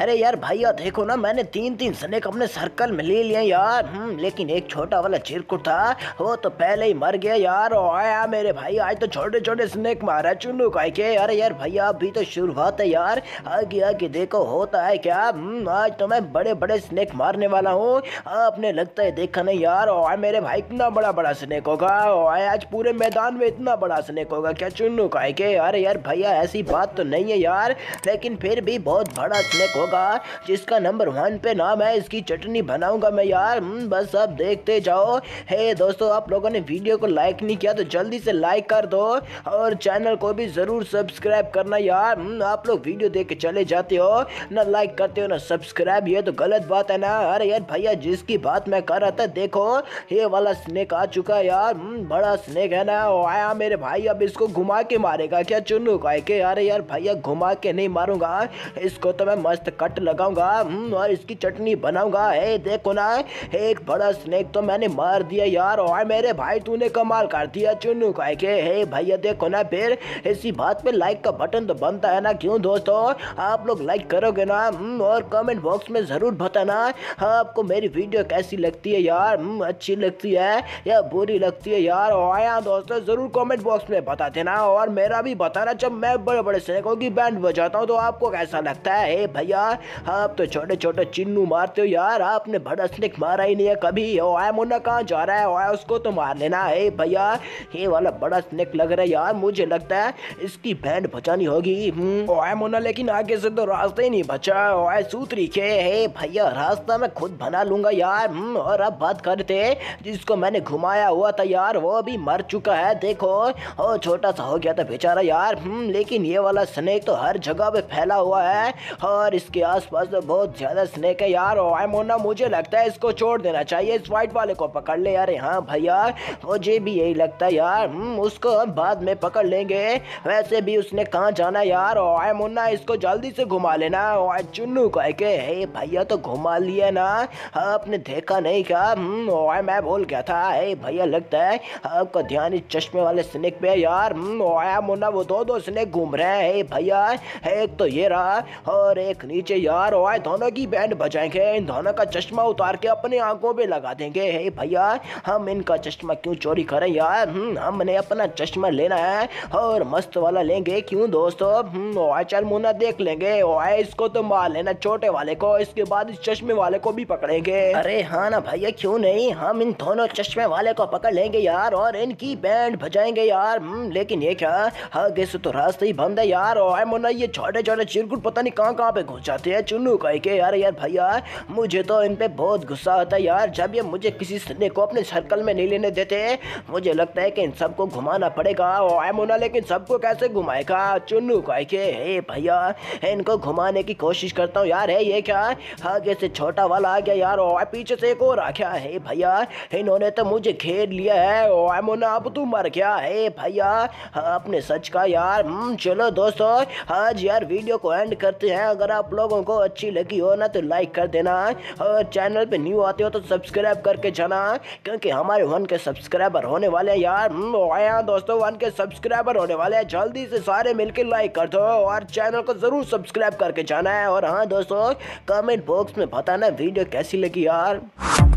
अरे यार भैया देखो ना मैंने तीन तीन स्नेक अपने सर्कल में ले लिए यार हम्म लेकिन एक छोटा वाला चिरकुट था वो तो पहले ही मर गया यार आया मेरे भाई आज तो छोटे छोटे स्नेक मारा चुनू का के अरे यार भैया अभी तो शुरुआत है यार आगे आगे देखो होता है क्या हम्म, आज तो मैं बड़े बड़े स्नेक मारने वाला हूँ आपने लगता है देखा नहीं यार ओ मेरे भाई इतना बड़ा बड़ा स्नेक होगा ओ आज पूरे मैदान में इतना बड़ा स्नेक होगा क्या चुनू का के अरे यार भैया ऐसी बात तो नहीं है यार लेकिन फिर भी बहुत बड़ा स्नेक होगा जिसका नंबर वन पे नाम है इसकी चटनी बनाऊंगा मैं यार हम्म, बस अब देखते जाओ हे दोस्तों आप लोगों ने वीडियो को लाइक नहीं किया तो जल्दी से लाइक कर दो और चैनल को भी ज़रूर सब्सक्राइब करना यार हम्म, आप लोग वीडियो देख के चले जाते हो ना लाइक करते हो ना सब्सक्राइब ये तो गलत बात है ना अरे यार भैया जिसकी बात मैं कर रहा था देखो ये वाला स्नेक आ चुका है यार हम्म, बड़ा स्नेक है ना आया मेरे भाई अब इसको घुमा के मारेगा क्या चुनू का अरे यार भैया घुमा के नहीं मारूंगा इसको तो मैं मस्त कट लगाऊंगा हम्म, और इसकी चटनी बनाऊंगा हे देखो ना एक बड़ा स्नेक तो मैंने मार दिया यार और मेरे भाई तूने कमाल कर दिया चुनू का के हे भैया देखो ना फिर इसी बात पे लाइक का बटन तो बनता है ना क्यों दोस्तों आप लोग लाइक करोगे ना हम्म, और कमेंट बॉक्स में ज़रूर बताना आपको मेरी वीडियो कैसी लगती है यार हम्म, अच्छी लगती है या बुरी लगती है यार आया हाँ दोस्तों ज़रूर कमेंट बॉक्स में बता देना और मेरा भी बताना जब मैं बड़े बड़े स्नेकों की बैंड बजाता हूँ तो आपको कैसा लगता है हे भैया यार आप तो छोटे छोटे चिन्नू मारते हो यार आपने भड़स ने मारा ही नहीं है कभी ओ आए मुन्ना कहाँ जा रहा है ओए उसको तो मार लेना है भैया ये वाला बड़ा स्नेक लग रहा है यार मुझे लगता है इसकी बैंड बचानी होगी हम्म। ओ आए मुन्ना लेकिन आगे से तो रास्ते ही नहीं बचा ओ आए सूत्री के हे भैया रास्ता मैं खुद बना लूंगा यार हम्म, और अब बात करते जिसको मैंने घुमाया हुआ था यार वो भी मर चुका है देखो ओ छोटा सा हो गया था बेचारा यार हम्म, लेकिन ये वाला स्नेक तो हर जगह पे फैला हुआ है और इसके इसके आसपास तो बहुत ज्यादा स्नेक है यार ओए oh, मुन्ना मुझे लगता है इसको छोड़ देना चाहिए इस व्हाइट वाले को पकड़ ले यार हाँ भैया मुझे भी यही लगता है यार हम्म, उसको हम बाद में पकड़ लेंगे वैसे भी उसने कहाँ जाना यार ओए oh, मुन्ना इसको जल्दी से घुमा लेना oh, चुन्नू कह के हे भैया तो घुमा लिया ना हाँ, आपने देखा नहीं क्या ओए हम्म, मैं बोल गया था हे भैया लगता है आपका ध्यान इस चश्मे वाले स्नेक पे यार ओए हम्म, मुन्ना वो दो दो स्नेक घूम रहे हैं हे भैया एक तो ये रहा और एक नीचे नीचे यार ओए दोनों की बैंड बजाएंगे इन दोनों का चश्मा उतार के अपने आंखों पे लगा देंगे हे भैया हम इनका चश्मा क्यों चोरी करें यार हम्म, हमने अपना चश्मा लेना है और मस्त वाला लेंगे क्यों दोस्तों ओए हम्म, चल मुना देख लेंगे ओए इसको तो मार लेना छोटे वाले को इसके बाद इस चश्मे वाले को भी पकड़ेंगे अरे हाँ ना भैया क्यों नहीं हम इन दोनों चश्मे वाले को पकड़ लेंगे यार और इनकी बैंड बजाएंगे यार हम्म, लेकिन ये क्या हाँ तो रास्ते ही बंद है यार ओए मुन्ना ये छोटे छोटे चिरकुट पता नहीं कहाँ कहाँ पे घुस जाते हैं चुल्लू कह के यार यार भैया मुझे तो इन पर बहुत गुस्सा आता है यार जब ये मुझे किसी सने को अपने सर्कल में नहीं लेने देते मुझे लगता है कि इन सबको घुमाना पड़ेगा ओए मोना लेकिन सबको कैसे घुमाएगा चुन्नू कह के हे भैया इनको घुमाने की कोशिश करता हूँ यार है ये क्या आगे से छोटा वाला आ गया यार और पीछे से एक और आ गया है भैया इन्होंने तो मुझे घेर लिया है ओए मोना अब तू मर गया है भैया हाँ, अपने सच का यार हम्म, चलो दोस्तों आज यार वीडियो को एंड करते हैं अगर आप लोग लोगों को अच्छी लगी हो ना तो लाइक कर देना और चैनल पे न्यू आते हो तो सब्सक्राइब करके जाना क्योंकि हमारे वन के सब्सक्राइबर होने वाले हैं यार हम्म, आया दोस्तों वन के सब्सक्राइबर होने वाले हैं जल्दी से सारे मिलकर लाइक कर दो और चैनल को ज़रूर सब्सक्राइब करके जाना है और हाँ दोस्तों कमेंट बॉक्स में बताना वीडियो कैसी लगी यार